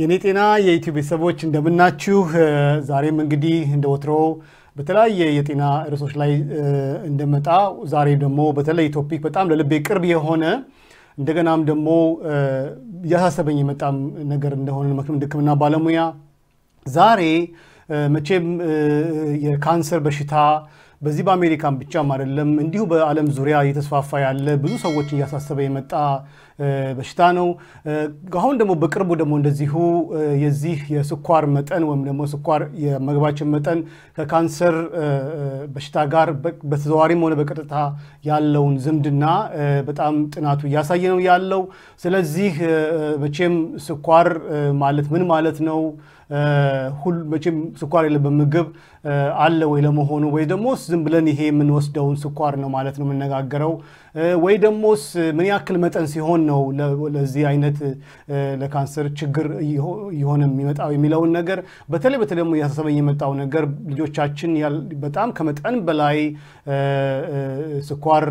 የኔ ጤና የዩቲዩብ ቤተሰቦች እንደምናችሁ። ዛሬም እንግዲህ እንደ ወትሮ በተለያየ የጤና ርዕሶች ላይ እንደመጣ ዛሬ ደግሞ በተለይ ቶፒክ በጣም ለልቤ ቅርብ የሆነ እንደገናም ደግሞ እያሳሰበኝ የመጣም ነገር እንደሆነ እንደ ሕክምና ባለሙያ ዛሬ መቼም የካንሰር በሽታ በዚህ በአሜሪካን ብቻም አይደለም፣ እንዲሁ በዓለም ዙሪያ እየተስፋፋ ያለ ብዙ ሰዎች እያሳሰበ የመጣ በሽታ ነው። አሁን ደግሞ በቅርቡ ደግሞ እንደዚሁ የዚህ የስኳር መጠን ወይም ደግሞ ስኳር የመግባችን መጠን ከካንሰር በሽታ ጋር በተዘዋዋሪም ሆነ በቀጥታ ያለውን ዝምድና በጣም ጥናቱ እያሳየ ነው ያለው። ስለዚህ መቼም ስኳር ማለት ምን ማለት ነው? መቼም ስኳር የለበት ምግብ አለ ወይ ለመሆኑ ወይ ደግሞስ ዝም ብለን ይሄ የምንወስደውን ስኳር ነው ማለት ነው የምነጋገረው ወይ ደግሞስ ምን ያክል መጠን ሲሆን ነው ለዚህ አይነት ለካንሰር ችግር የሆነ የሚመጣው የሚለውን ነገር በተለይ በተለይ ደግሞ እያሳሰበኝ የመጣው ነገር ልጆቻችን በጣም ከመጠን በላይ ስኳር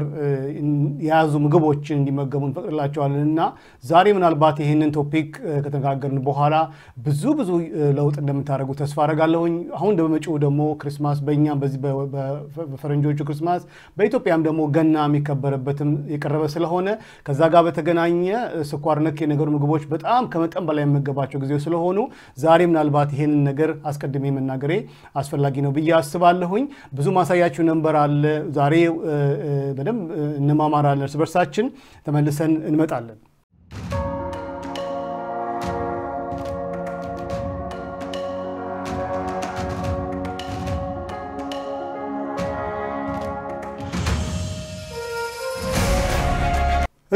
የያዙ ምግቦችን እንዲመገቡ እንፈቅድላቸዋለን እና ዛሬ ምናልባት ይህንን ቶፒክ ከተነጋገርን በኋላ ብዙ ብዙ ለውጥ እንደምታደርጉ ተስፋ አረጋለሁኝ አሁን በመጪው ደግሞ ክርስማስ በእኛም በዚህ በፈረንጆቹ ክርስማስ በኢትዮጵያም ደግሞ ገና የሚከበርበትም የቀረበ ስለሆነ ከዛ ጋር በተገናኘ ስኳር ነክ የነገሩ ምግቦች በጣም ከመጠን በላይ የመገባቸው ጊዜ ስለሆኑ ዛሬ ምናልባት ይሄንን ነገር አስቀድሜ መናገሬ አስፈላጊ ነው ብዬ አስባለሁኝ። ብዙ ማሳያችሁ ነንበር አለ። ዛሬ በደንብ እንማማራለን፣ እርስ በርሳችን ተመልሰን እንመጣለን።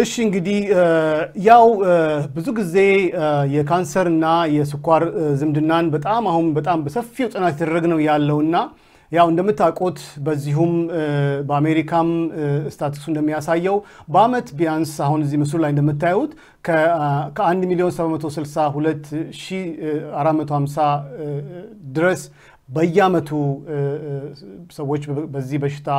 እሺ እንግዲህ ያው ብዙ ጊዜ የካንሰርና የስኳር ዝምድናን በጣም አሁን በጣም በሰፊው ጥናት የተደረግ ነው ያለው ና ያው እንደምታውቁት በዚሁም በአሜሪካም ስታቲክሱ እንደሚያሳየው በአመት ቢያንስ አሁን እዚህ ምስሉ ላይ እንደምታዩት ከ1 ሚሊዮን 762450 ድረስ በየአመቱ ሰዎች በዚህ በሽታ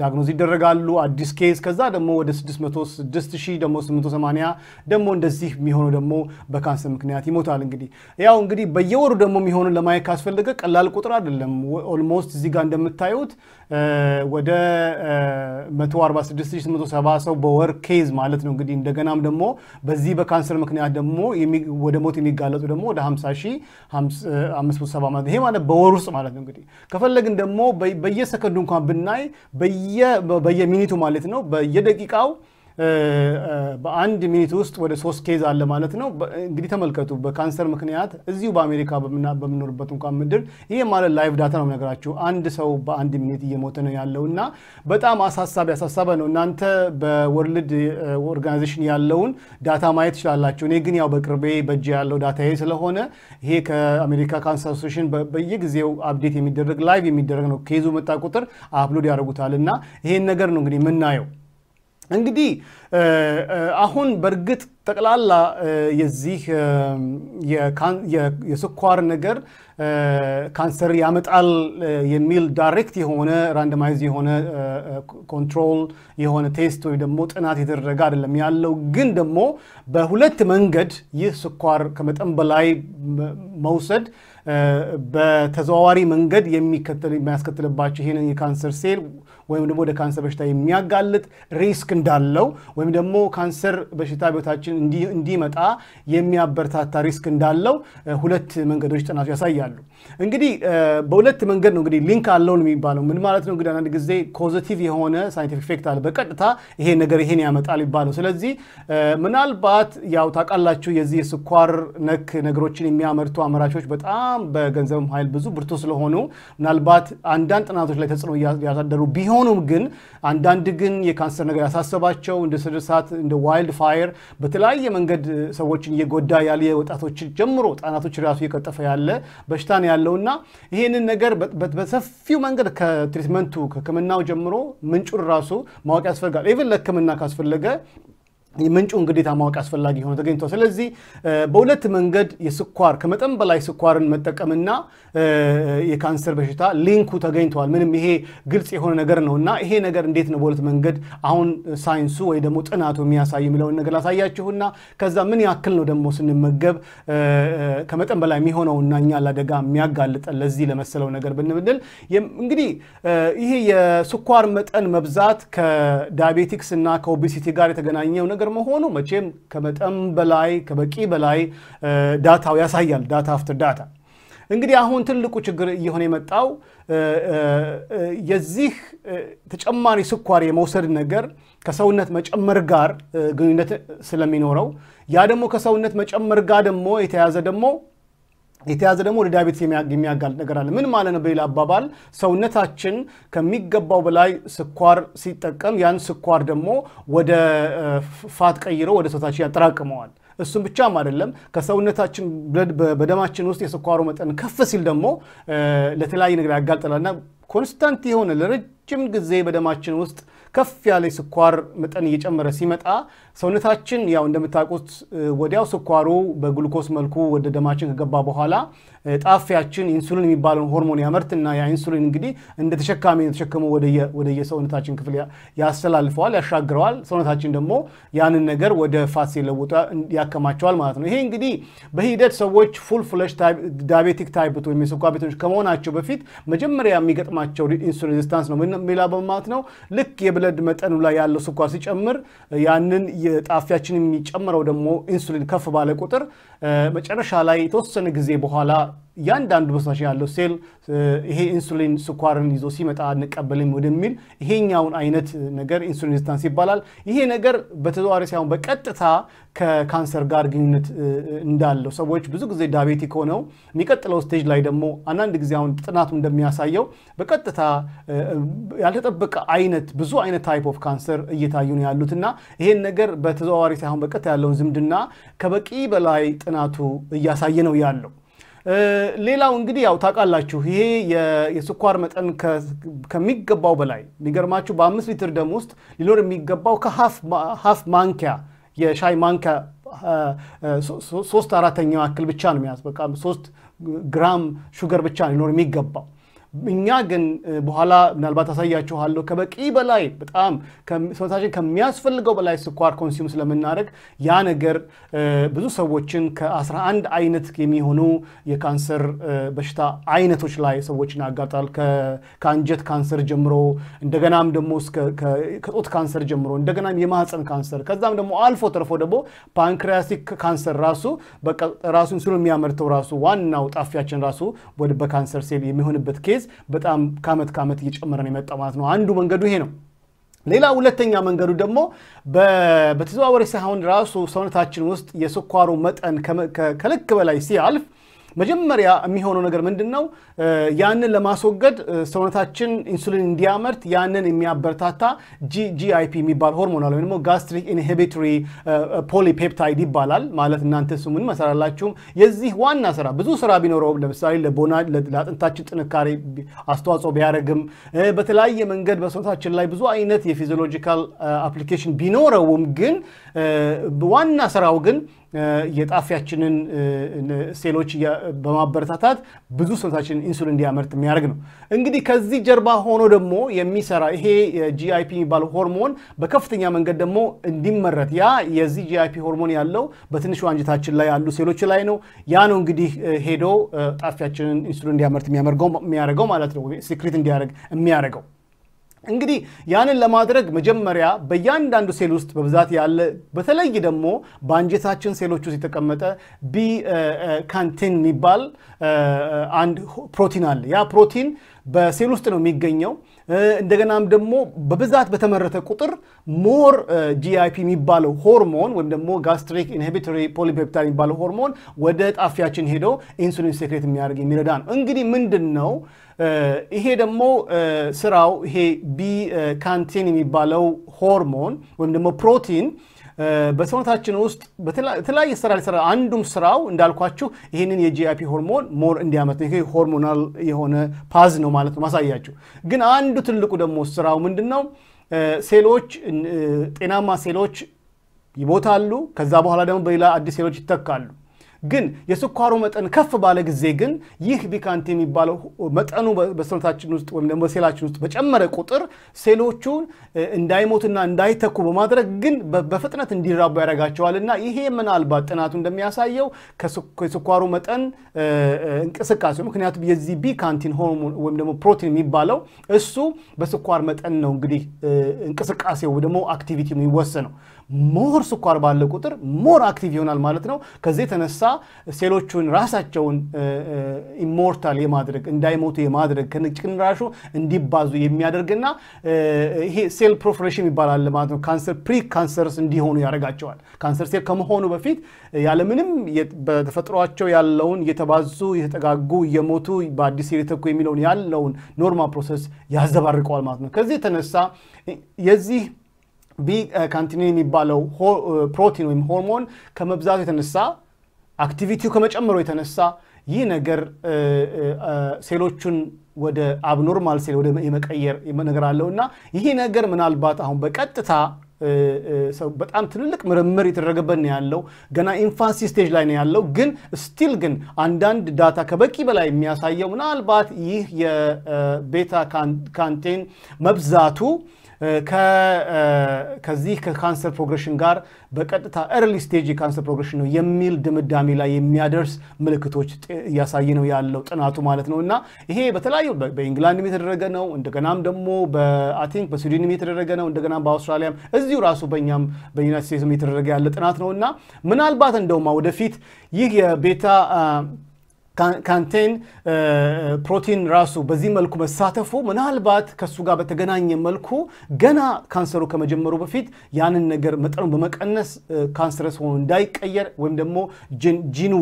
ዳግኖዝ ይደረጋሉ። አዲስ ኬዝ ከዛ ደግሞ ወደ 606 ሺህ ደግሞ 880 ደግሞ እንደዚህ የሚሆኑ ደግሞ በካንሰር ምክንያት ይሞታል። እንግዲህ ያው እንግዲህ በየወሩ ደግሞ የሚሆኑ ለማየት ካስፈለገ ቀላል ቁጥር አይደለም። ኦልሞስት እዚህ ጋር እንደምታዩት ወደ 146870 ሰው በወር ኬዝ ማለት ነው። እንግዲህ እንደገናም ደግሞ በዚህ በካንሰር ምክንያት ደግሞ ወደ ሞት የሚጋለጡ ደግሞ ወደ 50 ይሄ ማለት በወር ውስጥ ማለት ነው። እንግዲህ ከፈለግን ደግሞ በየሰከንዱ እንኳን ብናይ በየሚኒቱ ማለት ነው በየደቂቃው በአንድ ሚኒት ውስጥ ወደ ሶስት ኬዝ አለ ማለት ነው። እንግዲህ ተመልከቱ፣ በካንሰር ምክንያት እዚሁ በአሜሪካ በምኖርበት እንኳን ምድር ይሄ ማለት ላይቭ ዳታ ነው ነገራችሁ። አንድ ሰው በአንድ ሚኒት እየሞተ ነው ያለው እና በጣም አሳሳቢ አሳሳበ ነው። እናንተ በወርልድ ኦርጋናይዜሽን ያለውን ዳታ ማየት ትችላላችሁ። እኔ ግን ያው በቅርቤ በእጅ ያለው ዳታ ይሄ ስለሆነ ይሄ ከአሜሪካ ካንሰር አሶሲሽን በየጊዜው አፕዴት የሚደረግ ላይቭ የሚደረግ ነው። ኬዙ መጣ ቁጥር አፕሎድ ያደርጉታል እና ይሄን ነገር ነው እንግዲህ የምናየው። እንግዲህ አሁን በእርግጥ ጠቅላላ የዚህ የስኳር ነገር ካንሰር ያመጣል የሚል ዳይሬክት የሆነ ራንደማይዝ የሆነ ኮንትሮል የሆነ ቴስት ወይ ደግሞ ጥናት የተደረገ አይደለም ያለው። ግን ደግሞ በሁለት መንገድ ይህ ስኳር ከመጠን በላይ መውሰድ በተዘዋዋሪ መንገድ የሚያስከትልባቸው ይህንን የካንሰር ሴል ወይም ደግሞ ወደ ካንሰር በሽታ የሚያጋልጥ ሪስክ እንዳለው ወይም ደግሞ ካንሰር በሽታ ቤታችን እንዲመጣ የሚያበረታታ ሪስክ እንዳለው ሁለት መንገዶች ጥናቱ ያሳያሉ። እንግዲህ በሁለት መንገድ ነው እንግዲህ ሊንክ አለው የሚባለው ምን ማለት ነው? እንግዲህ አንዳንድ ጊዜ ኮዘቲቭ የሆነ ሳይንቲፊክ ፌክት አለ በቀጥታ ይሄ ነገር ይሄን ያመጣል ይባለው። ስለዚህ ምናልባት ያው ታውቃላችሁ የዚህ የስኳር ነክ ነገሮችን የሚያመርቱ አምራቾች በጣም በገንዘብም ኃይል ብዙ ብርቱ ስለሆኑ ምናልባት አንዳንድ ጥናቶች ላይ ተጽዕኖ እያሳደሩ ቢሆን ሆኖም ግን አንዳንድ ግን የካንሰር ነገር ያሳሰባቸው እንደ ስድርሳት እንደ ዋይልድ ፋየር በተለያየ መንገድ ሰዎችን እየጎዳ ያለ የወጣቶች ጀምሮ ህጻናቶች ራሱ እየቀጠፈ ያለ በሽታን እና ይህንን ነገር በሰፊው መንገድ ከትሪትመንቱ ከህክምናው ጀምሮ ምንጩን ራሱ ማወቅ ያስፈልጋል። ኢቨን ለህክምና ካስፈለገ ምንጩን ግዴታ ማወቅ አስፈላጊ ሆኖ ተገኝቷል። ስለዚህ በሁለት መንገድ የስኳር ከመጠን በላይ ስኳርን መጠቀምና የካንሰር በሽታ ሊንኩ ተገኝተዋል። ምንም ይሄ ግልጽ የሆነ ነገር ነው እና ይሄ ነገር እንዴት ነው በሁለት መንገድ አሁን ሳይንሱ ወይ ደግሞ ጥናቱ የሚያሳይ የሚለውን ነገር ላሳያችሁና ከዛ ምን ያክል ነው ደግሞ ስንመገብ ከመጠን በላይ የሚሆነው እኛ ለአደጋ የሚያጋልጠን ለዚህ ለመሰለው ነገር ብንብድል እንግዲህ ይሄ የስኳር መጠን መብዛት ከዳያቤቲክስ እና ከኦቤሲቲ ጋር የተገናኘው ነገር ነገር መሆኑ መቼም ከመጠን በላይ ከበቂ በላይ ዳታው ያሳያል። ዳታ አፍተር ዳታ እንግዲህ አሁን ትልቁ ችግር እየሆነ የመጣው የዚህ ተጨማሪ ስኳር የመውሰድ ነገር ከሰውነት መጨመር ጋር ግንኙነት ስለሚኖረው ያ ደግሞ ከሰውነት መጨመር ጋር ደግሞ የተያዘ ደግሞ የተያዘ ደግሞ ወደ ዳያቤትስ የሚያጋልጥ ነገር አለ። ምን ማለት ነው? በሌላ አባባል ሰውነታችን ከሚገባው በላይ ስኳር ሲጠቀም ያን ስኳር ደግሞ ወደ ፋት ቀይሮ ወደ ሰውነታችን ያጠራቅመዋል። እሱም ብቻም አይደለም። ከሰውነታችን በደማችን ውስጥ የስኳሩ መጠን ከፍ ሲል ደግሞ ለተለያየ ነገር ያጋልጠናልና ኮንስታንት የሆነ ለረጅም ጊዜ በደማችን ውስጥ ከፍ ያለ ስኳር መጠን እየጨመረ ሲመጣ ሰውነታችን ያው እንደምታውቁት ወዲያው ስኳሩ በግሉኮስ መልኩ ወደ ደማችን ከገባ በኋላ ጣፊያችን ኢንሱሊን የሚባለውን ሆርሞን ያመርትና ያ ኢንሱሊን እንግዲህ እንደ ተሸካሚ የተሸከመው ወደ የሰውነታችን ክፍል ያስተላልፈዋል፣ ያሻግረዋል። ሰውነታችን ደግሞ ያንን ነገር ወደ ፋት ለውጦ ያከማቸዋል ማለት ነው። ይሄ እንግዲህ በሂደት ሰዎች ፉል ፍለሽ ዳቤቲክ ታይፕ ወይም የስኳር ቤቶች ከመሆናቸው በፊት መጀመሪያ የሚገጥማቸው ኢንሱሊን ሬዚስታንስ ነው። ሌላ በማለት ነው ልክ የብለድ መጠኑ ላይ ያለው ስኳር ሲጨምር ያንን የጣፊያችን የሚጨምረው ደግሞ ኢንሱሊን ከፍ ባለ ቁጥር መጨረሻ ላይ የተወሰነ ጊዜ በኋላ እያንዳንዱ በሳሽ ያለው ሴል ይሄ ኢንሱሊን ስኳርን ይዞ ሲመጣ እንቀበልም ወደሚል ይሄኛውን አይነት ነገር ኢንሱሊን ሬዚስታንስ ይባላል። ይሄ ነገር በተዘዋዋሪ ሳይሆን በቀጥታ ከካንሰር ጋር ግንኙነት እንዳለው ሰዎች ብዙ ጊዜ ዳቤቲክ ሆነው የሚቀጥለው ስቴጅ ላይ ደግሞ አንዳንድ ጊዜ አሁን ጥናቱ እንደሚያሳየው በቀጥታ ያልተጠበቀ አይነት ብዙ አይነት ታይፕ ኦፍ ካንሰር እየታዩ ነው ያሉት እና ይሄን ነገር በተዘዋዋሪ ሳይሆን በቀጥታ ያለውን ዝምድና ከበቂ በላይ ጥናቱ እያሳየ ነው ያለው። ሌላው እንግዲህ ያው ታውቃላችሁ ይሄ የስኳር መጠን ከሚገባው በላይ የሚገርማችሁ በአምስት ሊትር ደም ውስጥ ሊኖር የሚገባው ከሀፍ ማንኪያ የሻይ ማንኪያ ሶስት አራተኛው ያክል ብቻ ነው የሚያዝ በቃ ሶስት ግራም ሹገር ብቻ ሊኖር የሚገባው እኛ ግን በኋላ ምናልባት አሳያችኋለሁ ከበቂ በላይ በጣም ሰውነታችን ከሚያስፈልገው በላይ ስኳር ኮንሱም ስለምናደርግ ያ ነገር ብዙ ሰዎችን ከ11 አይነት የሚሆኑ የካንሰር በሽታ አይነቶች ላይ ሰዎችን ያጋጣል። ከአንጀት ካንሰር ጀምሮ እንደገናም ደግሞ ከጡት ካንሰር ጀምሮ እንደገናም የማህፀን ካንሰር ከዛም ደግሞ አልፎ ተርፎ ደግሞ ፓንክሪያሲክ ካንሰር ራሱ ራሱ ኢንሱሊን የሚያመርተው ራሱ ዋናው ጣፊያችን ራሱ በካንሰር ሴል የሚሆንበት ኬዝ ፕራይስ በጣም ከአመት ከአመት እየጨመረ ነው ማለት ነው። አንዱ መንገዱ ይሄ ነው። ሌላ ሁለተኛ መንገዱ ደግሞ በተዘዋዋሪ ሳይሆን ራሱ ሰውነታችን ውስጥ የስኳሩ መጠን ከልክ በላይ ሲያልፍ መጀመሪያ የሚሆነው ነገር ምንድን ነው? ያንን ለማስወገድ ሰውነታችን ኢንሱሊን እንዲያመርት ያንን የሚያበረታታ ጂጂአይፒ የሚባል ሆርሞን አለ፣ ወይም ደግሞ ጋስትሪክ ኢንሂቢቶሪ ፖሊፔፕታይድ ይባላል። ማለት እናንተ ስሙን መሰራላችሁም የዚህ ዋና ስራ ብዙ ስራ ቢኖረው ለምሳሌ ለቦና ለአጥንታችን ጥንካሬ አስተዋጽኦ ቢያደርግም በተለያየ መንገድ በሰውነታችን ላይ ብዙ አይነት የፊዚዮሎጂካል አፕሊኬሽን ቢኖረውም ግን ዋና ስራው ግን የጣፊያችንን ሴሎች በማበረታታት ብዙ ሰውነታችን ኢንሱሊን እንዲያመርት የሚያደርግ ነው። እንግዲህ ከዚህ ጀርባ ሆኖ ደግሞ የሚሰራ ይሄ ጂአይፒ የሚባል ሆርሞን በከፍተኛ መንገድ ደግሞ እንዲመረት ያ የዚህ ጂአይፒ ሆርሞን ያለው በትንሹ አንጀታችን ላይ ያሉ ሴሎች ላይ ነው። ያ ነው እንግዲህ ሄዶ ጣፊያችንን ኢንሱሊን እንዲያመርት የሚያደርገው ማለት ነው፣ ሲክሪት እንዲያደርግ የሚያደርገው እንግዲህ ያንን ለማድረግ መጀመሪያ በእያንዳንዱ ሴል ውስጥ በብዛት ያለ በተለይ ደግሞ በአንጀታችን ሴሎች ውስጥ የተቀመጠ ቢ የሚባል አንድ ፕሮቲን አለ። ያ ፕሮቲን በሴል ውስጥ ነው የሚገኘው። እንደገናም ደግሞ በብዛት በተመረተ ቁጥር ሞር ጂአይፒ የሚባለው ሆርሞን ወይም ደግሞ ጋስትሪክ ኢንሂቢቶሪ ፖሊፔፕታይድ የሚባለው ሆርሞን ወደ ጣፊያችን ሄደው ኢንሱሊን ሴክሬት የሚያደርግ የሚረዳ ነው። እንግዲህ ምንድን ነው ይሄ ደግሞ ስራው ይሄ ቢ ካንቲን የሚባለው ሆርሞን ወይም ደግሞ ፕሮቲን በሰውነታችን ውስጥ በተለያየ ስራ ሊሰራ አንዱም ስራው እንዳልኳችሁ ይህንን የጂአይፒ ሆርሞን ሞር እንዲያመት ይሄ ሆርሞናል የሆነ ፓዝ ነው ማለት ነው ማሳያችሁ። ግን አንዱ ትልቁ ደግሞ ስራው ምንድን ነው? ሴሎች ጤናማ ሴሎች ይሞታሉ። ከዛ በኋላ ደግሞ በሌላ አዲስ ሴሎች ይተካሉ። ግን የስኳሩ መጠን ከፍ ባለ ጊዜ ግን ይህ ቢካንት የሚባለው መጠኑ በሰውነታችን ውስጥ ወይም ደግሞ ሴላችን ውስጥ በጨመረ ቁጥር ሴሎቹን እንዳይሞትና እንዳይተኩ በማድረግ ግን በፍጥነት እንዲራቡ እና ይሄ ምናልባት ጥናቱ እንደሚያሳየው የስኳሩ መጠን እንቅስቃሴ ምክንያቱም የዚህ ቢካንቲን ሆርሞን ወይም ደግሞ ፕሮቲን የሚባለው እሱ በስኳር መጠን ነው እንግዲህ እንቅስቃሴው ደግሞ አክቲቪቲ የሚወሰነው ሞር ስኳር ባለ ቁጥር ሞር አክቲቭ ይሆናል ማለት ነው። ከዚህ የተነሳ ሴሎቹን ራሳቸውን ኢሞርታል የማድረግ እንዳይሞቱ የማድረግ ከጭራሹ እንዲባዙ የሚያደርግና ይሄ ሴል ፕሮፍሬሽን ይባላል ማለት ነው። ካንሰር ፕሪ ካንሰርስ እንዲሆኑ ያደርጋቸዋል። ካንሰር ሴል ከመሆኑ በፊት ያለምንም በተፈጥሯቸው ያለውን እየተባዙ እየተጠጋጉ እየሞቱ በአዲስ የተኩ የሚለውን ያለውን ኖርማል ፕሮሰስ ያዘባርቀዋል ማለት ነው። ከዚህ የተነሳ የዚህ ቢ ካንቲኒን የሚባለው ፕሮቲን ወይም ሆርሞን ከመብዛቱ የተነሳ አክቲቪቲው ከመጨመሩ የተነሳ ይህ ነገር ሴሎቹን ወደ አብኖርማል ሴል ወደ የመቀየር ነገር አለው እና ይህ ነገር ምናልባት አሁን በቀጥታ በጣም ትልልቅ ምርምር የተደረገበት ነው ያለው። ገና ኢንፋንሲ ስቴጅ ላይ ነው ያለው። ግን ስቲል ግን አንዳንድ ዳታ ከበቂ በላይ የሚያሳየው ምናልባት ይህ የቤታ ካንቴን መብዛቱ ከዚህ ከካንሰር ፕሮግሬሽን ጋር በቀጥታ ኤርሊ ስቴጅ የካንሰር ፕሮግሬሽን ነው የሚል ድምዳሜ ላይ የሚያደርስ ምልክቶች እያሳየ ነው ያለው ጥናቱ ማለት ነው። እና ይሄ በተለያዩ በኢንግላንድም የተደረገ ነው፣ እንደገናም ደግሞ በአቲንክ በስዊድንም የተደረገ ነው፣ እንደገናም በአውስትራሊያም እዚሁ ራሱ በእኛም በዩናይት ስቴትስም የተደረገ ያለ ጥናት ነው እና ምናልባት እንደውማ ወደፊት ይህ የቤታ ካንቴን ፕሮቲን ራሱ በዚህ መልኩ መሳተፉ ምናልባት ከእሱ ጋር በተገናኘ መልኩ ገና ካንሰሩ ከመጀመሩ በፊት ያንን ነገር መጠኑ በመቀነስ ካንሰረስ ሆኖ እንዳይቀየር ወይም ደግሞ ጂኑ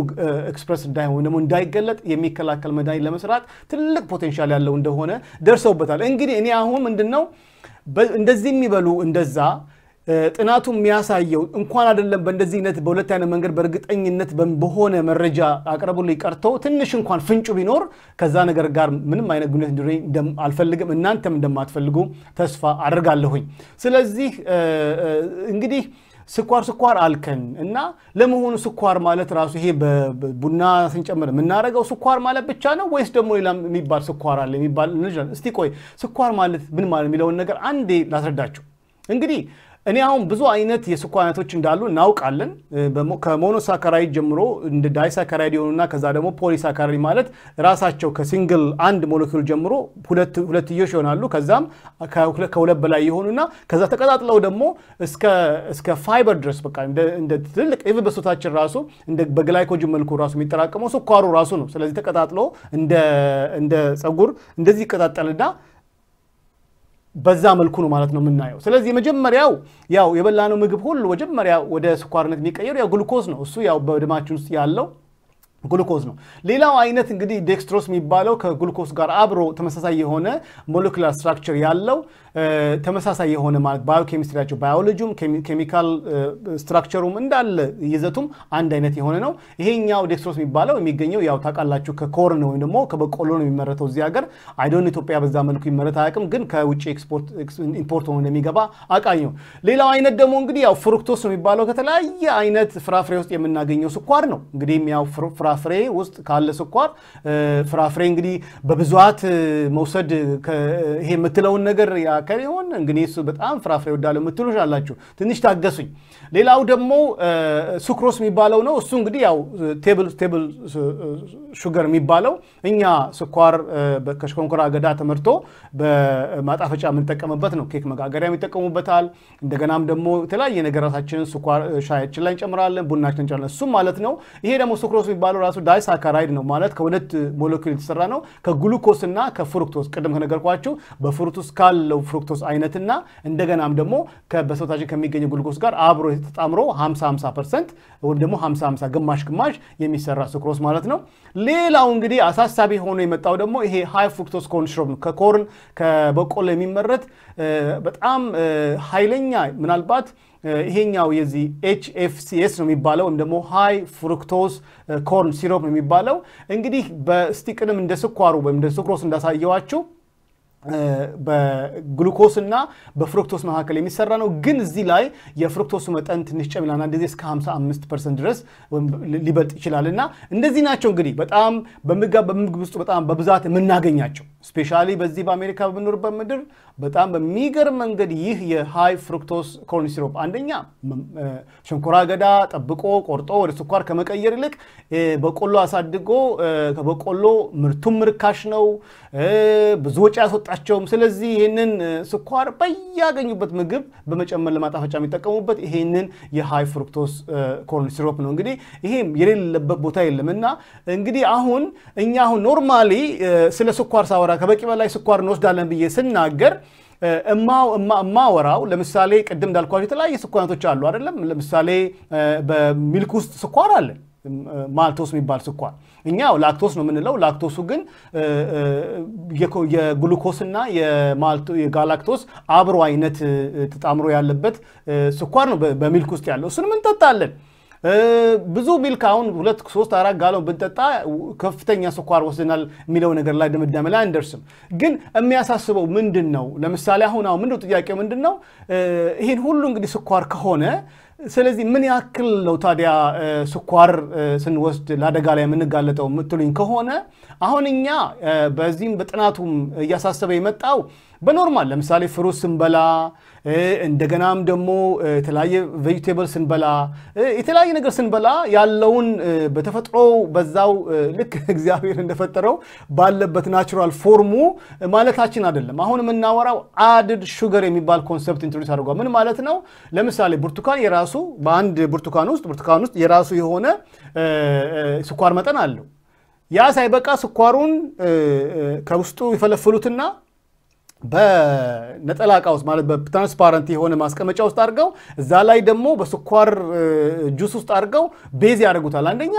ኤክስፕረስ እንዳይሆን ወይም ደግሞ እንዳይገለጥ የሚከላከል መድኃኒት ለመስራት ትልቅ ፖቴንሻል ያለው እንደሆነ ደርሰውበታል። እንግዲህ እኔ አሁን ምንድን ነው እንደዚህ የሚበሉ እንደዛ ጥናቱ የሚያሳየው እንኳን አይደለም በእንደዚህ አይነት በሁለት አይነት መንገድ በእርግጠኝነት በሆነ መረጃ አቅርቡልኝ ቀርተው ትንሽ እንኳን ፍንጩ ቢኖር ከዛ ነገር ጋር ምንም አይነት ግንኙነት እንዲኖረኝ አልፈልግም፣ እናንተም እንደማትፈልጉ ተስፋ አድርጋለሁኝ። ስለዚህ እንግዲህ ስኳር ስኳር አልከን እና ለመሆኑ ስኳር ማለት ራሱ ይሄ በቡና ስንጨምር የምናደርገው ስኳር ማለት ብቻ ነው ወይስ ደግሞ ሌላ የሚባል ስኳር አለ የሚባል እስቲ ቆይ ስኳር ማለት ምን ማለት የሚለውን ነገር አንዴ ላስረዳችሁ። እንግዲህ እኔ አሁን ብዙ አይነት የስኳር አይነቶች እንዳሉ እናውቃለን። ከሞኖሳካራይድ ጀምሮ እንደ ዳይሳካራይድ የሆኑና ከዛ ደግሞ ፖሊሳካራይድ ማለት ራሳቸው ከሲንግል አንድ ሞለኪል ጀምሮ ሁለትዮሽ ይሆናሉ። ከዛም ከሁለት በላይ የሆኑና ከዛ ተቀጣጥለው ደግሞ እስከ ፋይበር ድረስ በቃ እንደ ትልቅ ኢቭ በሶታችን ራሱ በግላይኮጅ መልኩ ራሱ የሚጠራቀመው ስኳሩ ራሱ ነው። ስለዚህ ተቀጣጥሎ እንደ ጸጉር እንደዚህ ይቀጣጠልና በዛ መልኩ ነው ማለት ነው የምናየው። ስለዚህ መጀመሪያው ያው የበላነው ምግብ ሁሉ መጀመሪያ ወደ ስኳርነት የሚቀየሩ ያው ግሉኮስ ነው። እሱ ያው በደማችን ውስጥ ያለው ግሉኮዝ ነው። ሌላው አይነት እንግዲህ ዴክስትሮስ የሚባለው ከግሉኮስ ጋር አብሮ ተመሳሳይ የሆነ ሞለኩላር ስትራክቸር ያለው ተመሳሳይ የሆነ ማለት ባዮኬሚስትሪያቸው ባዮሎጂውም ኬሚካል ስትራክቸሩም እንዳለ ይዘቱም አንድ አይነት የሆነ ነው። ይሄኛው ዴክስትሮስ የሚባለው የሚገኘው ያው ታውቃላችሁ ከኮርን ወይም ደግሞ ከበቆሎ ነው የሚመረተው እዚህ ሀገር አይዶን ኢትዮጵያ በዛ መልኩ ይመረት አያውቅም፣ ግን ከውጭ ኢምፖርት ሆኖ እንደሚገባ አቃኝ ነው። ሌላው አይነት ደግሞ እንግዲህ ያው ፍሩክቶስ ነው የሚባለው ከተለያየ አይነት ፍራፍሬ ውስጥ የምናገኘው ስኳር ነው። እንግዲህም ያው ፍራፍሬ ውስጥ ካለ ስኳር ፍራፍሬ እንግዲህ በብዛት መውሰድ ይሄ የምትለውን ነገር ያከል ይሆን እንግዲህ እሱ በጣም ፍራፍሬ ወዳለው የምትሉ አላችሁ። ትንሽ ታገሱኝ። ሌላው ደግሞ ሱክሮስ የሚባለው ነው። እሱ እንግዲህ ያው ቴብል ሹገር የሚባለው እኛ ስኳር ከሽኮንኮራ አገዳ ተመርቶ በማጣፈጫ የምንጠቀምበት ነው። ኬክ መጋገሪያም ይጠቀሙበታል። እንደገናም ደግሞ የተለያየ ነገር ራሳችንን ስኳር ሻያችን ላይ እንጨምራለን፣ ቡናችን እንጨምራለን። እሱም ማለት ነው። ይሄ ደግሞ ሱክሮስ የሚባለው ራሱ ዳይሳካራይድ ነው ማለት ከሁለት ሞለኪል የተሰራ ነው ከግሉኮስ እና ከፍሩክቶስ ቅድም ከነገርኳችሁ በፍሩክቶስ ካለው ፍሩክቶስ አይነትና እንደገናም ደግሞ በሰውታችን ከሚገኘ ግሉኮስ ጋር አብሮ ተጣምሮ 50 50 ወይም ደግሞ 50 ግማሽ ግማሽ የሚሰራ ስክሮስ ማለት ነው። ሌላው እንግዲህ አሳሳቢ ሆኖ የመጣው ደግሞ ይሄ ሃይ ፍሩክቶስ ኮርን ነው። ከኮርን ከበቆሎ የሚመረት በጣም ኃይለኛ ምናልባት ይሄኛው የዚህ ኤችኤፍሲኤስ ነው የሚባለው ወይም ደግሞ ሃይ ፍሩክቶስ ኮርን ሲሮፕ ነው የሚባለው። እንግዲህ ቅድም እንደ ስኳሩ ወይም እንደ ስክሮስ እንዳሳየዋችሁ በግሉኮስ እና በፍሩክቶስ መካከል የሚሰራ ነው። ግን እዚህ ላይ የፍሩክቶሱ መጠን ትንሽ ጨምላ እንደዚህ እስከ 55 ፐርሰንት ድረስ ሊበልጥ ይችላል እና እንደዚህ ናቸው እንግዲህ በጣም በምግብ ውስጥ በጣም በብዛት የምናገኛቸው ስፔሻሊ በዚህ በአሜሪካ በምኖርበት ምድር በጣም በሚገርም መንገድ ይህ የሃይ ፍሩክቶስ ኮርን ሲሮፕ አንደኛ ሸንኮራ አገዳ ጠብቆ ቆርጦ ወደ ስኳር ከመቀየር ይልቅ በቆሎ አሳድጎ ከበቆሎ ምርቱም ምርካሽ ነው፣ ብዙ ወጪ አያስወጣቸውም። ስለዚህ ይህንን ስኳር በያገኙበት ምግብ በመጨመር ለማጣፈጫ የሚጠቀሙበት ይህንን የሃይ ፍሩክቶስ ኮርን ሲሮፕ ነው። እንግዲህ ይሄም የሌለበት ቦታ የለም እና እንግዲህ አሁን እኛ አሁን ኖርማሊ ስለ ስኳር ሳወራ ስናወራ ከበቂ በላይ ስኳር እንወስዳለን ብዬ ስናገር እማወራው ለምሳሌ ቅድም እንዳልኳቸው የተለያየ ስኳር አይነቶች አሉ አይደለም። ለምሳሌ በሚልክ ውስጥ ስኳር አለ። ማልቶስ የሚባል ስኳር እኛ ላክቶስ ነው የምንለው። ላክቶሱ ግን የግሉኮስና የጋላክቶስ አብሮ አይነት ተጣምሮ ያለበት ስኳር ነው በሚልክ ውስጥ ያለው። እሱንም እንጠጣለን። ብዙ ሚልክ አሁን ሁለት ሶስት አራት ጋሎን ብንጠጣ ከፍተኛ ስኳር ወስደናል የሚለው ነገር ላይ ድምዳሜ ላይ አንደርስም። ግን የሚያሳስበው ምንድን ነው? ለምሳሌ አሁን አሁን ምንድው ጥያቄው ምንድን ነው? ይህን ሁሉ እንግዲህ ስኳር ከሆነ ስለዚህ ምን ያክል ነው ታዲያ ስኳር ስንወስድ ለአደጋ ላይ የምንጋለጠው የምትሉኝ ከሆነ አሁን እኛ በዚህም በጥናቱም እያሳሰበ የመጣው በኖርማል ለምሳሌ ፍሩት ስንበላ እንደገናም ደግሞ የተለያየ ቬጅቴብል ስንበላ የተለያየ ነገር ስንበላ ያለውን በተፈጥሮ በዛው ልክ እግዚአብሔር እንደፈጠረው ባለበት ናቹራል ፎርሙ ማለታችን አይደለም። አሁን የምናወራው አድድ ሹገር የሚባል ኮንሰፕት ኢንትሮዲስ አድርጓል። ምን ማለት ነው? ለምሳሌ ብርቱካን የራሱ በአንድ ብርቱካን ውስጥ ብርቱካን ውስጥ የራሱ የሆነ ስኳር መጠን አለው። ያ ሳይበቃ ስኳሩን ከውስጡ ይፈለፍሉትና በነጠላ እቃ ውስጥ ማለት በትራንስፓረንት የሆነ ማስቀመጫ ውስጥ አድርገው እዛ ላይ ደግሞ በስኳር ጁስ ውስጥ አድርገው ቤዝ ያደርጉታል። አንደኛ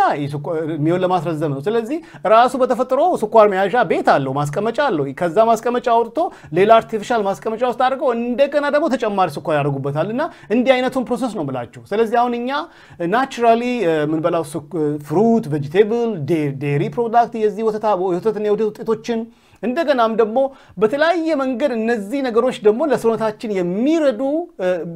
ሚሆን ለማስረዘም ነው። ስለዚህ ራሱ በተፈጥሮ ስኳር መያዣ ቤት አለው፣ ማስቀመጫ አለው። ከዛ ማስቀመጫ አውጥቶ ሌላ አርቲፊሻል ማስቀመጫ ውስጥ አድርገው እንደገና ደግሞ ተጨማሪ ስኳር ያደርጉበታል እና እንዲህ አይነቱን ፕሮሰስ ነው ብላችሁ። ስለዚህ አሁን እኛ ናቹራሊ ምንበላው ፍሩት፣ ቬጅቴብል፣ ዴሪ ፕሮዳክት የዚህ ወተትና ውጤቶችን እንደገናም ደግሞ በተለያየ መንገድ እነዚህ ነገሮች ደግሞ ለሰውነታችን የሚረዱ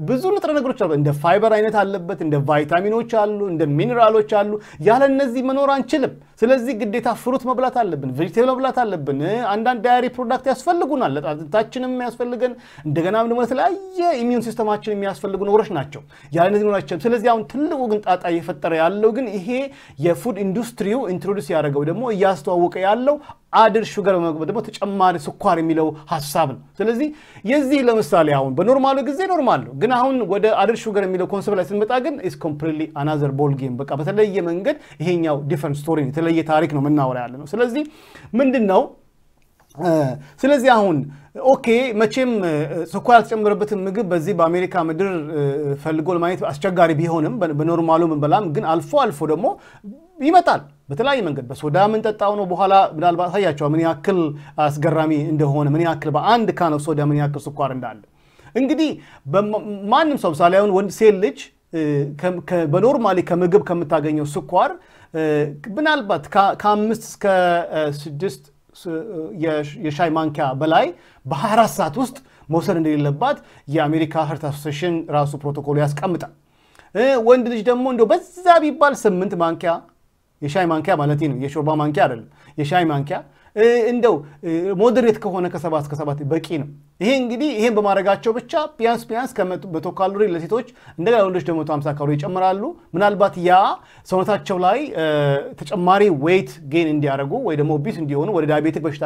ብዙ ንጥረ ነገሮች አሉ። እንደ ፋይበር አይነት አለበት፣ እንደ ቫይታሚኖች አሉ፣ እንደ ሚኔራሎች አሉ። ያለ እነዚህ መኖር አንችልም። ስለዚህ ግዴታ ፍሩት መብላት አለብን፣ ቬጅቴብል መብላት አለብን። አንዳንድ ዳያሪ ፕሮዳክት ያስፈልጉናል፣ ለጣታችንም የሚያስፈልገን እንደገና ደግሞ ለተለያየ ኢሚዩን ሲስተማችን የሚያስፈልጉ ነገሮች ናቸው። ያለ እነዚህ ሊሆን ስለዚህ አሁን ትልቁ ግን ጣጣ እየፈጠረ ያለው ግን ይሄ የፉድ ኢንዱስትሪው ኢንትሮዲስ ያደረገው ደግሞ እያስተዋወቀ ያለው አድር ሹገር በመግባት ደግሞ ተጨማሪ ስኳር የሚለው ሀሳብ ነው። ስለዚህ የዚህ ለምሳሌ አሁን በኖርማሉ ጊዜ ኖርማል ነው፣ ግን አሁን ወደ አድር ሹገር የሚለው ኮንሰፕት ላይ ስንመጣ ግን ኢስ ኮምፕሊትሊ አናዘር ቦል ጌም፣ በቃ በተለየ መንገድ ይሄኛው ዲፈረንት ስቶሪ ነው። የተለየ ታሪክ ነው ምናወራ ያለ ነው። ስለዚህ ምንድን ነው ስለዚህ አሁን ኦኬ መቼም ስኳር ያልተጨመረበትን ምግብ በዚህ በአሜሪካ ምድር ፈልጎ ለማግኘት አስቸጋሪ ቢሆንም በኖርማሉ ምንበላም፣ ግን አልፎ አልፎ ደግሞ ይመጣል በተለያየ መንገድ በሶዳ የምንጠጣው ነው። በኋላ ምናልባት አሳያቸዋ ምን ያክል አስገራሚ እንደሆነ ምን ያክል በአንድ ካን ሶዳ ምን ያክል ስኳር እንዳለ እንግዲህ ማንም ሰው ምሳሌ አሁን ወንድ ሴት ልጅ በኖርማሊ ከምግብ ከምታገኘው ስኳር ምናልባት ከአምስት እስከ ስድስት የሻይ ማንኪያ በላይ በ24 ሰዓት ውስጥ መውሰድ እንደሌለባት የአሜሪካ ህርት አሶሴሽን ራሱ ፕሮቶኮሉ ያስቀምጣል። ወንድ ልጅ ደግሞ እንደው በዛ ቢባል ስምንት ማንኪያ የሻይ ማንኪያ ማለት ነው፣ የሾርባ ማንኪያ አይደለም፣ የሻይ ማንኪያ እንደው ሞደሬት ከሆነ ከሰባ እስከ ሰባት በቂ ነው። ይሄ እንግዲህ ይሄን በማድረጋቸው ብቻ ቢያንስ ቢያንስ ከመቶ ካሎሪ ለሴቶች እንደገና ወንዶች ደግሞ 150 ካሎሪ ይጨምራሉ። ምናልባት ያ ሰውነታቸው ላይ ተጨማሪ ዌይት ጌን እንዲያደርጉ ወይ ደግሞ ኦቢስ እንዲሆኑ ወደ ዳያቤቲክ በሽታ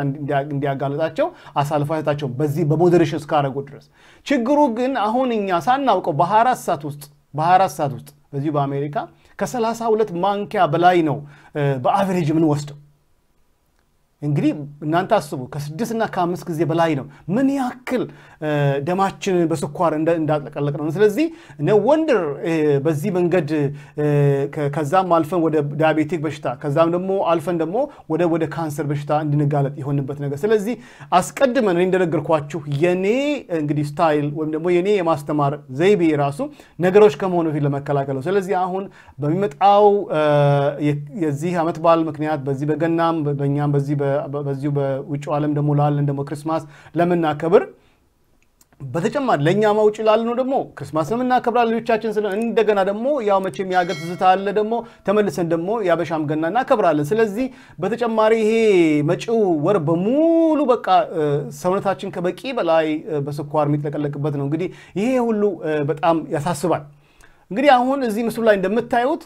እንዲያጋለጣቸው አሳልፎ አይሰጣቸውም። በዚህ በሞደሬሽን እስካደረጉ ድረስ ችግሩ ግን አሁን እኛ ሳናውቀው በ24 ሰዓት ውስጥ በ24 ሰዓት ውስጥ በዚሁ በአሜሪካ ከ32 ማንኪያ በላይ ነው በአቨሬጅ የምንወስደው እንግዲህ እናንተ አስቡ ከስድስትና ከአምስት ጊዜ በላይ ነው። ምን ያክል ደማችንን በስኳር እንዳጠቀለቅ ነው። ስለዚህ ወንድር በዚህ መንገድ ከዛም አልፈን ወደ ዲያቤቲክ በሽታ ከዛም ደግሞ አልፈን ደግሞ ወደ ወደ ካንሰር በሽታ እንድንጋለጥ የሆንበት ነገር። ስለዚህ አስቀድመን እኔ እንደነገርኳችሁ የኔ እንግዲህ ስታይል ወይም ደግሞ የኔ የማስተማር ዘይቤ ራሱ ነገሮች ከመሆኑ ፊት ለመከላከል ነው። ስለዚህ አሁን በሚመጣው የዚህ ዓመት በዓል ምክንያት በዚህ በገናም በእኛም በዚህ በዚሁ በውጭ ዓለም ደግሞ ላለን ደግሞ ክርስማስ ለምናከብር በተጨማሪ ለእኛ ማውጭ ነው ደግሞ ክርስማስ ለምናከብራ ልጆቻችን ስለ እንደገና ደግሞ ያው መቼም የሀገር ትዝታ አለ ደግሞ ተመልሰን ደግሞ የአበሻም ገና እናከብራለን። ስለዚህ በተጨማሪ ይሄ መጪው ወር በሙሉ በቃ ሰውነታችን ከበቂ በላይ በስኳር የሚጥለቀለቅበት ነው። እንግዲህ ይሄ ሁሉ በጣም ያሳስባል። እንግዲህ አሁን እዚህ ምስሉ ላይ እንደምታዩት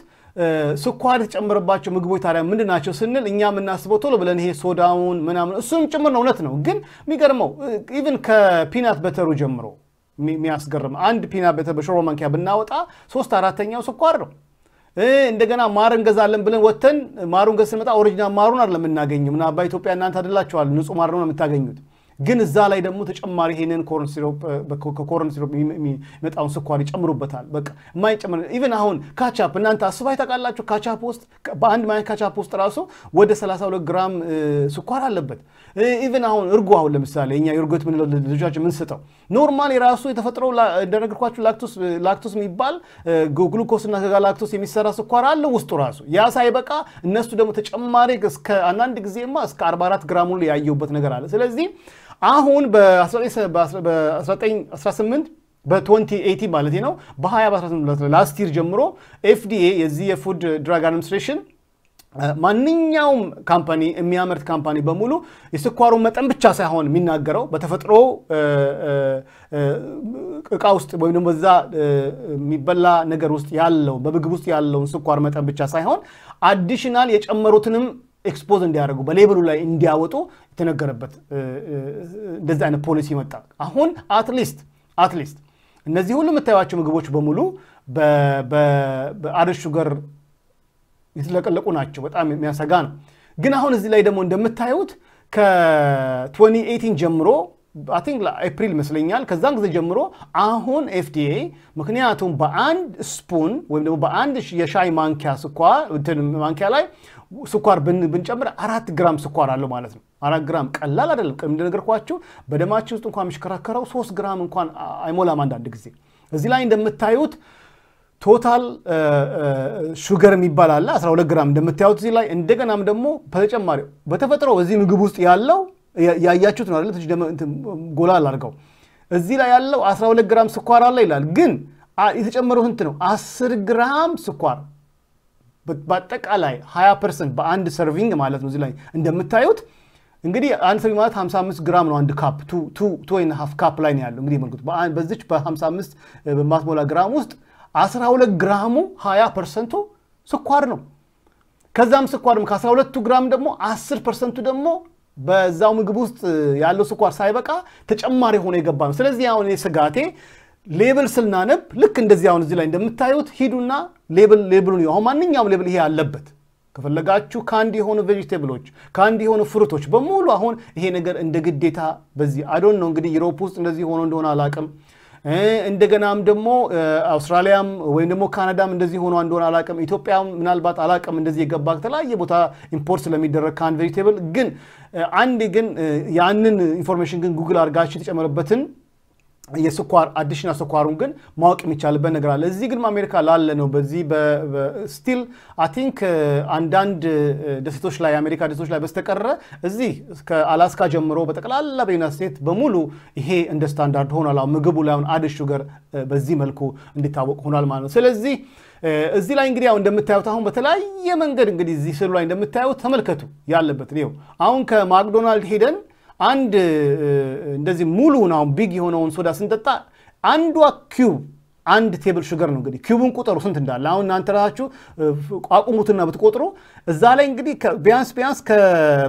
ስኳር የተጨመረባቸው ምግቦች ታዲያ ምንድን ናቸው ስንል እኛ የምናስበው ቶሎ ብለን ይሄ ሶዳውን ምናምን እሱም ጭምር ነው፣ እውነት ነው። ግን የሚገርመው ኢቭን ከፒናት በተሩ ጀምሮ የሚያስገርም አንድ ፒናት በተር በሾሮ ማንኪያ ብናወጣ ሶስት አራተኛው ስኳር ነው። እንደገና ማር እንገዛለን ብለን ወተን ማሩን ገዝ ስንመጣ ኦሪጂናል ማሩን አይደለም የምናገኘው። ምናባ ኢትዮጵያ እናንተ አደላችኋል፣ ንጹህ ማር ነው የምታገኙት። ግን እዛ ላይ ደግሞ ተጨማሪ ይሄንን ከኮርን ሲሮፕ የሚመጣውን ስኳር ይጨምሩበታል። በቃ የማይጨምር ኢቨን አሁን ካቻፕ እናንተ አስባይ ታውቃላችሁ? ካቻፕ ውስጥ በአንድ ማይ ካቻፕ ውስጥ ራሱ ወደ 32 ግራም ስኳር አለበት። ኢቨን አሁን እርጎ አሁን ለምሳሌ እኛ እርጎት ምንለው ልጆች የምንሰጠው ኖርማል የራሱ የተፈጥሮ እንደነገርኳችሁ ላክቶስ የሚባል ግሉኮስ እና ላክቶስ የሚሰራ ስኳር አለ ውስጡ ራሱ። ያ ሳይበቃ እነሱ ደግሞ ተጨማሪ እስከ አንዳንድ ጊዜማ እስከ 44 ግራም ሁሉ ያየሁበት ነገር አለ። ስለዚህ አሁን በ1918 በ2080 ማለት ነው በ2018 ላስት ይር ጀምሮ ኤፍዲኤ የዚህ የፉድ ድራግ አድሚኒስትሬሽን ማንኛውም ካምፓኒ የሚያመርት ካምፓኒ በሙሉ የስኳሩን መጠን ብቻ ሳይሆን የሚናገረው በተፈጥሮ እቃ ውስጥ ወይም ደግሞ በዛ የሚበላ ነገር ውስጥ ያለው በምግብ ውስጥ ያለውን ስኳር መጠን ብቻ ሳይሆን አዲሽናል የጨመሩትንም ኤክስፖዝ እንዲያደርጉ በሌብሉ ላይ እንዲያወጡ የተነገረበት እንደዚህ አይነት ፖሊሲ መጣ። አሁን አትሊስት አትሊስት እነዚህ ሁሉ የምታዩቸው ምግቦች በሙሉ በአደድ ሹገር የተለቀለቁ ናቸው። በጣም የሚያሰጋ ነው። ግን አሁን እዚህ ላይ ደግሞ እንደምታዩት ከ2018 ጀምሮ አይ ቲንክ ኤፕሪል ይመስለኛል። ከዛን ጊዜ ጀምሮ አሁን ኤፍዲኤ ምክንያቱም በአንድ ስፑን ወይም ደግሞ በአንድ የሻይ ማንኪያ ስኳር ማንኪያ ላይ ስኳር ብንጨምር አራት ግራም ስኳር አለው ማለት ነው። አራት ግራም ቀላል አይደለም። እንደነገርኳችሁ በደማችን ውስጥ እንኳን የሚሽከረከረው ሶስት ግራም እንኳን አይሞላም አንዳንድ ጊዜ። እዚህ ላይ እንደምታዩት ቶታል ሹገር የሚባል አለ 12 ግራም እንደምታዩት እዚህ ላይ። እንደገናም ደግሞ በተጨማሪ በተፈጥሮ እዚህ ምግብ ውስጥ ያለው ያያችሁት ነው አይደለ? ትንሽ ጎላ አላርገው እዚህ ላይ ያለው 12 ግራም ስኳር አለ ይላል፣ ግን የተጨመረው ስንት ነው? 10 ግራም ስኳር በአጠቃላይ 20 ፐርሰንት በአንድ ሰርቪንግ ማለት ነው። እዚህ ላይ እንደምታዩት እንግዲህ አንድ ሰርቪንግ ማለት 55 ግራም ነው አንድ ካፕ ቱ ወይን ሀፍ ካፕ ላይ ነው ያለው። እንግዲህ መልኩት በዚች በ55 በማትሞላ ግራም ውስጥ 12 ግራሙ 20 ፐርሰንቱ ስኳር ነው። ከዛም ስኳርም ከ12ቱ ግራም ደግሞ 10 ፐርሰንቱ ደግሞ በዛው ምግብ ውስጥ ያለው ስኳር ሳይበቃ ተጨማሪ ሆኖ የገባ ነው። ስለዚህ አሁን ስጋቴ ሌብል ስናነብ ልክ እንደዚህ አሁን እዚህ ላይ እንደምታዩት ሂዱና ሌብል ሌብሉን አሁን ማንኛውም ሌብል ይሄ አለበት ከፈለጋችሁ ከአንድ የሆኑ ቬጅቴብሎች ከአንድ የሆኑ ፍሩቶች በሙሉ አሁን ይሄ ነገር እንደ ግዴታ በዚህ አዶን ነው እንግዲህ ዩሮፕ ውስጥ እንደዚህ ሆኖ እንደሆነ አላቅም። እንደገናም ደግሞ አውስትራሊያም ወይም ደግሞ ካናዳም እንደዚህ ሆኖ እንደሆነ አላቅም፣ ኢትዮጵያ ምናልባት አላቅም። እንደዚህ የገባ ከተለያየ ቦታ ኢምፖርት ስለሚደረግ ካን ቬጅቴብል ግን አንድ ግን ያንን ኢንፎርሜሽን ግን ጉግል አድርጋችሁ የተጨመረበትን የስኳር አዲሽናል ስኳሩን ግን ማወቅ የሚቻልበት ነገር አለ። እዚህ ግን አሜሪካ ላለ ነው። በዚህ ስቲል አይ ቲንክ አንዳንድ ደሴቶች ላይ የአሜሪካ ደሴቶች ላይ በስተቀረ እዚህ ከአላስካ ጀምሮ በጠቅላላ በዩናይት ስቴት በሙሉ ይሄ እንደ ስታንዳርድ ሆኗል። አሁን ምግቡ ላይ አሁን አድ ሹገር በዚህ መልኩ እንዲታወቅ ሆኗል ማለት ነው። ስለዚህ እዚህ ላይ እንግዲህ እንደምታዩት አሁን በተለያየ መንገድ እንግዲህ እዚህ ስሉ ላይ እንደምታዩት ተመልከቱ ያለበት ይኸው አሁን ከማክዶናልድ ሄደን አንድ እንደዚህ ሙሉውን አሁን ቢግ የሆነውን ሶዳ ስንጠጣ አንዷ ኪዩብ አንድ ቴብል ሹገር ነው። እንግዲህ ኪዩቡን ቁጠሩ ስንት እንዳለ። አሁን እናንተ ራሳችሁ አቁሙትና ብትቆጥሩ እዛ ላይ እንግዲህ ቢያንስ ቢያንስ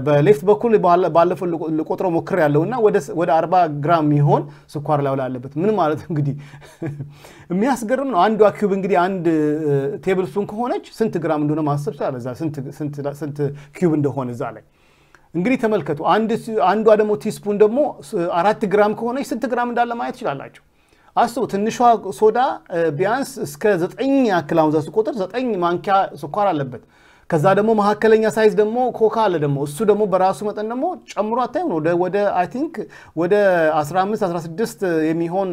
በሌፍት በኩል ባለፈው ልቆጥረው ሞክር ያለውና ወደ 40 ግራም ይሆን ስኳር ላይ አለበት። ምን ማለት እንግዲህ የሚያስገርም ነው። አንዷ ኪዩብ እንግዲህ አንድ ቴብል ስፑን ከሆነች ስንት ግራም እንደሆነ ማሰብ ስንት ኪዩብ እንደሆነ እዛ ላይ እንግዲህ ተመልከቱ። አንዷ ደግሞ ቲስፑን ደግሞ አራት ግራም ከሆነች ስንት ግራም እንዳለ ማየት ይችላላቸው አስቡ። ትንሿ ሶዳ ቢያንስ እስከ ዘጠኝ ያክል አሁን ስቆጥር ዘጠኝ ማንኪያ ስኳር አለበት። ከዛ ደግሞ መካከለኛ ሳይዝ ደግሞ ኮካ አለ ደግሞ እሱ ደግሞ በራሱ መጠን ደግሞ ጨምሮ አታይም ወደ ወደ አይ ቲንክ ወደ 15 16 የሚሆን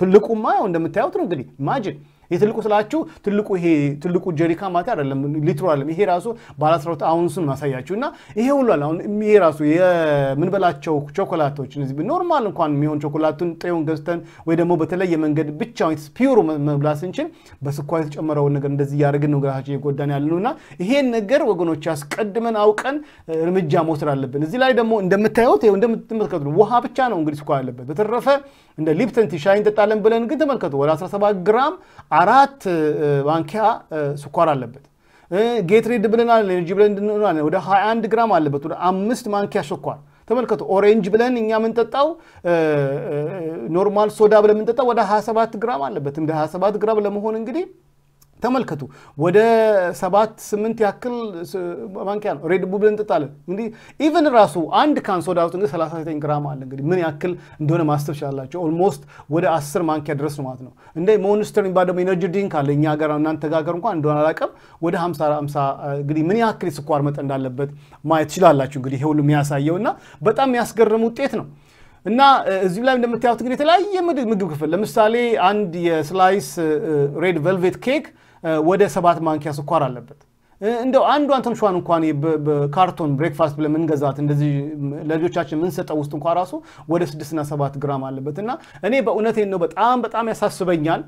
ትልቁማ ያው እንደምታዩት ነው እንግዲህ ኢማጂን የትልቁ ስላችሁ ትልቁ ይሄ ትልቁ ጀሪካ ማለት አይደለም፣ ሊትራልም ይሄ ራሱ ባለ 12 አውንስን ማሳያችሁ እና ይሄ ሁሉ አለ። አሁን ይሄ ራሱ የምንበላቸው ቾኮላቶች እነዚህ ኖርማል እንኳን የሚሆን ቾኮላቱን ጥሬውን ገዝተን ወይ ደግሞ በተለየ መንገድ ብቻውን ፒውሩ መብላት ስንችል በስኳር የተጨመረውን ነገር እንደዚህ እያደረግን ነው ግራችን የጎዳን ያለ ነው እና ይሄን ነገር ወገኖች አስቀድመን አውቀን እርምጃ መውሰድ አለብን። እዚህ ላይ ደግሞ እንደምታዩት እንደምትመለከቱ ውሃ ብቻ ነው እንግዲህ ስኳር ያለበት። በተረፈ እንደ ሊፕተንቲ ሻይ እንጠጣለን ብለን ግን ተመልከቱ ወደ 17 ግራም አራት ማንኪያ ስኳር አለበት። ጌትሬድ ብለናል፣ ኤነርጂ ብለን እንድንሆናል ወደ 21 ግራም አለበት፣ ወደ አምስት ማንኪያ ስኳር ተመልከቱ። ኦሬንጅ ብለን እኛ የምንጠጣው ኖርማል ሶዳ ብለን የምንጠጣው ወደ 27 ግራም አለበት። እንደ 27 ግራም ለመሆን እንግዲህ ተመልከቱ ወደ ሰባት ስምንት ያክል ማንኪያ ነው ሬድቡ ቡብል እንጠጣለን። እንግዲህ ኢቨን ራሱ አንድ ካን ሶዳ ውስጥ እንግዲህ 39 ግራም አለ። እንግዲህ ምን ያክል እንደሆነ ማሰብ ይችላላቸው። ኦልሞስት ወደ አስር ማንኪያ ድረስ ነው ማለት ነው። እንደ ሞንስተር የሚባል ደግሞ ኤነርጂ ድሪንክ አለ እኛ ሀገር፣ እናንተ ጋገር እንኳን እንደሆነ አላቀም ወደ 50 50 እንግዲህ ምን ያክል የስኳር መጠን እንዳለበት ማየት ትችላላችሁ። እንግዲህ ይሄ ሁሉ የሚያሳየው እና በጣም የሚያስገርም ውጤት ነው። እና እዚሁ ላይ እንደምታዩት እንግዲህ የተለያየ ምግብ ክፍል ለምሳሌ አንድ የስላይስ ሬድ ቨልቬት ኬክ ወደ ሰባት ማንኪያ ስኳር አለበት። እንደው አንዷን ትንሿን እንኳን በካርቶን ብሬክፋስት ብለን ምንገዛት እንደዚህ ለልጆቻችን ምንሰጠው ውስጥ እንኳ ራሱ ወደ ስድስትና ሰባት ግራም አለበት እና እኔ በእውነቴን ነው በጣም በጣም ያሳስበኛል።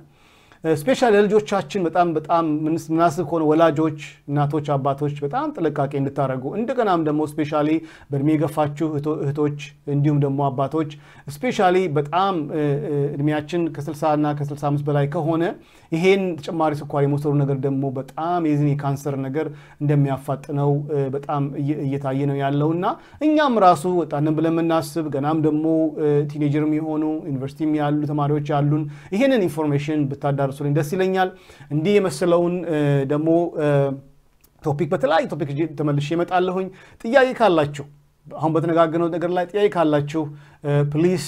ስፔሻል ለልጆቻችን በጣም በጣም ምናስብ ከሆነ ወላጆች፣ እናቶች፣ አባቶች በጣም ጥንቃቄ እንድታደረጉ እንደገናም ደግሞ ስፔሻሊ በእድሜ የገፋችሁ እህቶች እንዲሁም ደግሞ አባቶች ስፔሻሊ በጣም እድሜያችን ከ60 እና ከ65 በላይ ከሆነ ይሄን ተጨማሪ ስኳር የመውሰዱ ነገር ደግሞ በጣም የዚህን የካንሰር ነገር እንደሚያፋጥነው በጣም እየታየ ነው ያለው እና እኛም ራሱ ወጣንን ብለምናስብ ገናም ደግሞ ቲኔጀርም የሆኑ ዩኒቨርሲቲም ያሉ ተማሪዎች ያሉን ይሄንን ኢንፎርሜሽን ብታዳር ብታደርሱልኝ ደስ ይለኛል። እንዲህ የመሰለውን ደግሞ ቶፒክ በተለያዩ ቶፒክ ተመልሼ እመጣለሁኝ። ጥያቄ ካላችሁ አሁን በተነጋገነው ነገር ላይ ጥያቄ ካላችሁ ፕሊስ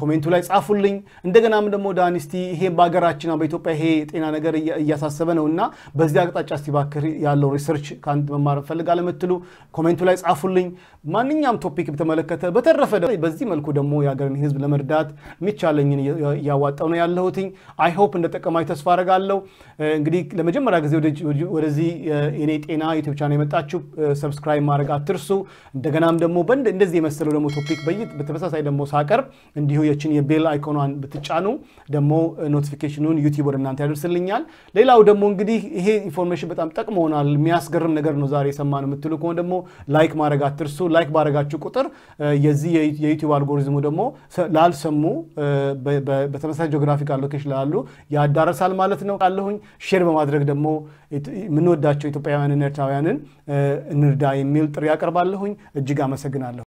ኮሜንቱ ላይ ጻፉልኝ። እንደገናም ደግሞ ዳኒስቲ ይሄ በሀገራችን በኢትዮጵያ ይሄ የጤና ነገር እያሳሰበ ነው እና በዚህ አቅጣጫ እስቲ እባክህ ያለው ሪሰርች ከአንድ መማር እንፈልጋለን የምትሉ ኮሜንቱ ላይ ጻፉልኝ። ማንኛውም ቶፒክ በተመለከተ በተረፈ በዚህ መልኩ ደግሞ የሀገርን ህዝብ ለመርዳት የሚቻለኝን እያዋጣው ነው ያለሁትኝ። አይሆፕ እንደ ጠቀማዊ ተስፋ አረጋለሁ። እንግዲህ ለመጀመሪያ ጊዜ ወደዚህ የኔ ጤና ዩቲብ ቻናል የመጣችሁ ሰብስክራይብ ማድረግ አትርሱ። እንደገናም ደግሞ እንደዚህ የመሰለው ደግሞ ቶፒክ በተመሳሳይ ደግሞ ደግሞ ሳቀርብ እንዲሁ የችን የቤል አይኮኗን ብትጫኑ ደግሞ ኖቲፊኬሽኑን ዩቲዩብ ወደ እናንተ ያደርስልኛል። ሌላው ደግሞ እንግዲህ ይሄ ኢንፎርሜሽን በጣም ሆናል የሚያስገርም ነገር ነው ዛሬ ነው የምትሉ ከሆነ ደግሞ ላይክ ማድረግ አትርሱ። ላይክ ባረጋችሁ ቁጥር የዚህ የዩቲብ አልጎሪዝሙ ደግሞ ላልሰሙ በተመሳሳይ ጂኦግራፊካል ሎኬሽን ላሉ ያዳረሳል ማለት ነው። ቃለሁኝ ሼር በማድረግ ደግሞ የምንወዳቸው ኢትዮጵያውያንን ኤርትራውያንን እንርዳ የሚል ጥሪ ያቀርባለሁኝ። እጅግ አመሰግናለሁ።